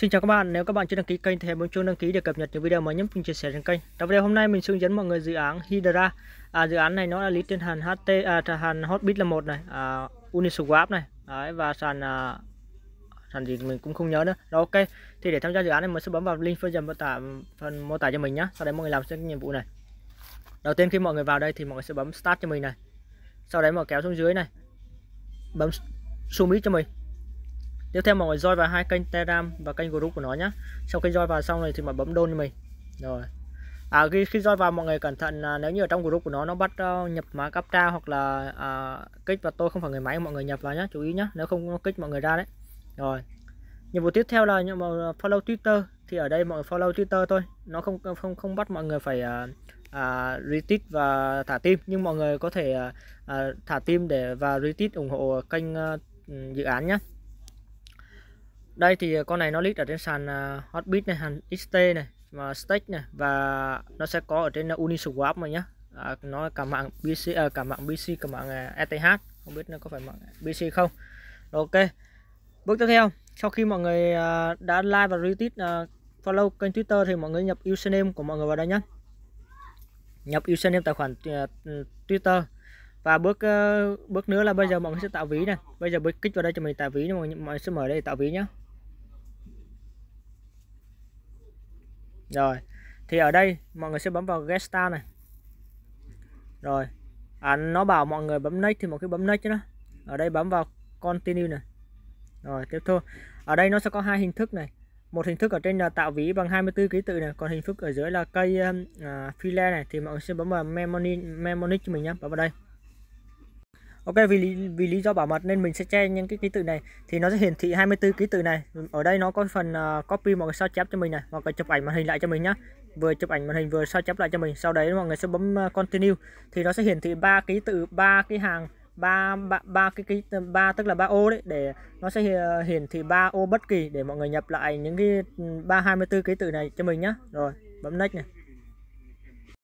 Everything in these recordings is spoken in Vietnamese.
Xin chào các bạn, nếu các bạn chưa đăng ký kênh thì hãy bấm chuông đăng ký để cập nhật những video mới nhất mình chia sẻ trên kênh. Trong video hôm nay mình hướng dẫn mọi người dự án Hydra. À, dự án này nó là list trên sàn HT à, sàn Hotbit là một này, à, Uniswap này, đấy, và sàn à, sàn gì mình cũng không nhớ nữa. Đó ok. Thì để tham gia dự án này mình sẽ bấm vào link phần mô tả phần mô tả cho mình nhá. Sau đấy mọi người làm xong nhiệm vụ này. Đầu tiên khi mọi người vào đây thì mọi người sẽ bấm start cho mình này. Sau đấy mọi kéo xuống dưới này. Bấm submit cho mình tiếp theo mọi người join vào hai kênh telegram và kênh group của nó nhé sau khi join vào xong này thì mọi bấm đôn cho mình rồi à, khi khi join vào mọi người cẩn thận à, nếu như ở trong group của nó nó bắt uh, nhập mã captcha hoặc là à, kích và tôi không phải người máy mọi người nhập vào nhé chú ý nhé nếu không nó kích mọi người ra đấy rồi nhiệm vụ tiếp theo là nhiệm vụ ờ, follow twitter thì ở đây mọi người follow twitter thôi nó không không không bắt mọi người phải à, à, retweet và thả tim nhưng mọi người có thể à, thả tim để và retweet ủng hộ kênh à, dự án nhé đây thì ờ, con này nó list ở trên sàn ờ, Hotbit này, sàn XT này và stake này và nó sẽ có ở trên ờ, Uniswap mà nhá. À, nó cả mạng BC à, cả mạng BC cả mạng ETH, không biết nó có phải mạng BC không. Ok. Bước tiếp theo, sau khi mọi người đã like và retweet follow kênh Twitter thì mọi người nhập username của mọi người vào đây nhé. Nhập username tài khoản Twitter và bước bước nữa là bây giờ mọi người sẽ tạo ví này bây giờ bước kích vào đây cho mình tạo ví mọi người, mọi người sẽ mở đây để tạo ví nhé rồi thì ở đây mọi người sẽ bấm vào get start này rồi à, nó bảo mọi người bấm next thì một cái bấm next chứ đó ở đây bấm vào continue này rồi tiếp thôi ở đây nó sẽ có hai hình thức này một hình thức ở trên là tạo ví bằng 24 ký tự này còn hình thức ở dưới là cây uh, um, à, file này thì mọi người sẽ bấm vào memory memory cho mình nhé bấm vào đây Ok vì vì lý do bảo mật nên mình sẽ che những cái ký tự này thì nó sẽ hiển thị 24 ký tự này. Ở đây nó có phần uh, copy mọi người sao chép cho mình này hoặc là chụp ảnh màn hình lại cho mình nhá. Vừa chụp ảnh màn hình vừa sao chép lại cho mình. Sau đấy mọi người sẽ bấm uh, continue thì nó sẽ hiển thị ba ký tự ba cái hàng ba ba ba cái ký ba tức là ba ô đấy để nó sẽ à, hiển thị ba ô bất kỳ để mọi người nhập lại những cái ừ, ba hai mươi bốn ký tự này cho mình nhá. Rồi, bấm next này.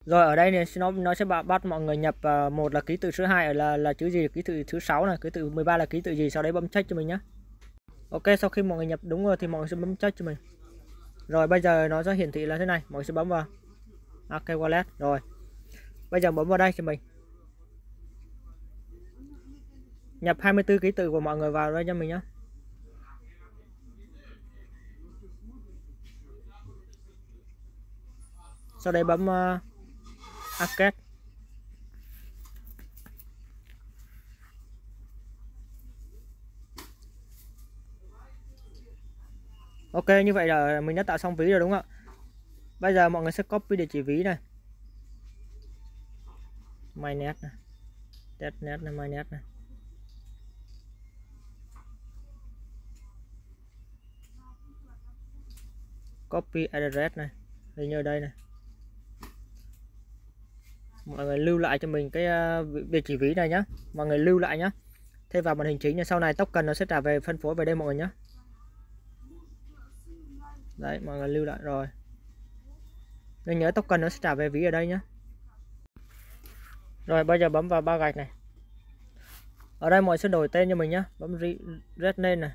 Rồi ở đây này nó nó sẽ bắt mọi người nhập à, một là ký tự thứ hai là là chữ gì, ký tự thứ sáu này, ký tự 13 là ký tự gì, sau đấy bấm check cho mình nhé. Ok, sau khi mọi người nhập đúng rồi thì mọi người sẽ bấm check cho mình. Rồi bây giờ nó sẽ hiển thị là thế này, mọi người sẽ bấm vào OK Wallet rồi. Bây giờ bấm vào đây cho mình. Nhập 24 ký tự của mọi người vào đây cho mình nhé. Sau đây bấm uh, áp cát Ok như vậy là mình đã tạo xong ví rồi đúng không ạ Bây giờ mọi người sẽ copy địa chỉ ví này Mynet này Testnet này Mynet này Copy address này Hình như đây này mọi người lưu lại cho mình cái ờ, địa chỉ ví này nhá mọi người lưu lại nhá thêm vào màn hình chính sau này tóc cần nó sẽ trả về phân phối về đây mọi người nhá đấy mọi người lưu lại rồi nên nhớ tóc cần nó sẽ trả về ví ở đây nhé rồi bây giờ bấm vào ba gạch này ở đây mọi sẽ đổi tên cho mình nhé bấm reset name này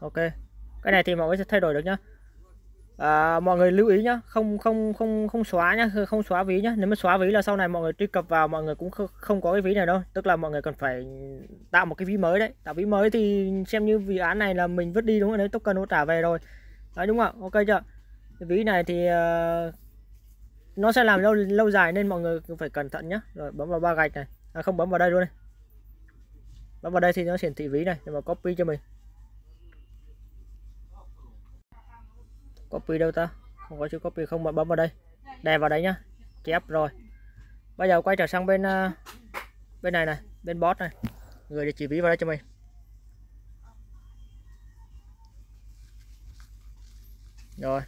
ok cái này thì mọi người sẽ thay đổi được nhá à, mọi người lưu ý nhá không không không không xóa nhá không xóa ví nhá nếu mà xóa ví là sau này mọi người truy cập vào mọi người cũng không có cái ví này đâu tức là mọi người cần phải tạo một cái ví mới đấy tạo ví mới thì xem như dự án này là mình vứt đi đúng không đấy token nó trả về rồi đấy đúng không ok chưa ví này thì uh, nó sẽ làm lâu lâu dài nên mọi người phải cẩn thận nhá rồi bấm vào ba gạch này à, không bấm vào đây luôn này bấm vào đây thì nó hiển thị ví này để mà copy cho mình copy đâu ta không có chữ copy không mà bấm vào đây đè vào đấy nhá chép rồi bây giờ quay trở sang bên à, bên này này bên bot này người để chỉ ví vào đây cho mình rồi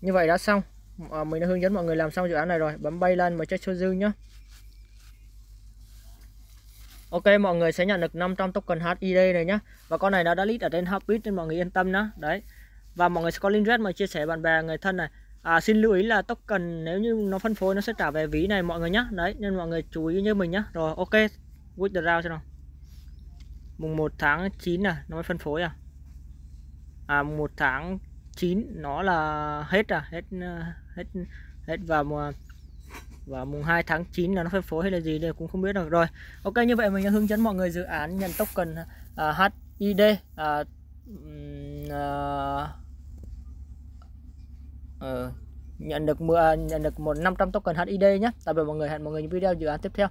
như vậy đã xong à, mình đã hướng dẫn mọi người làm xong dự án này rồi bấm bay lên mà check số dư nhá Ok mọi người sẽ nhận được 500 token HID này nhá Và con này đã delete ở trên Hobbit nên mọi người yên tâm nhé Đấy và mọi người sẽ có link red mà chia sẻ bạn bè người thân này à, xin lưu ý là token nếu như nó phân phối nó sẽ trả về ví này mọi người nhé đấy nên mọi người chú ý như mình nhé rồi ok with the round xem nào mùng 1 tháng 9 này nó mới phân phối à à mùng 1 tháng 9 nó là hết à hết ờ, hết hết vào mùa và mùng 2 tháng 9 là nó phân phối hay là gì đây cũng không biết được rồi ok như vậy mình đã hướng dẫn mọi người dự án nhận token uh, HID uh, uh, Ờ, nhận được 10, à, nhận được một 500 token HID nhé tạm biệt mọi người hẹn mọi người những video dự án tiếp theo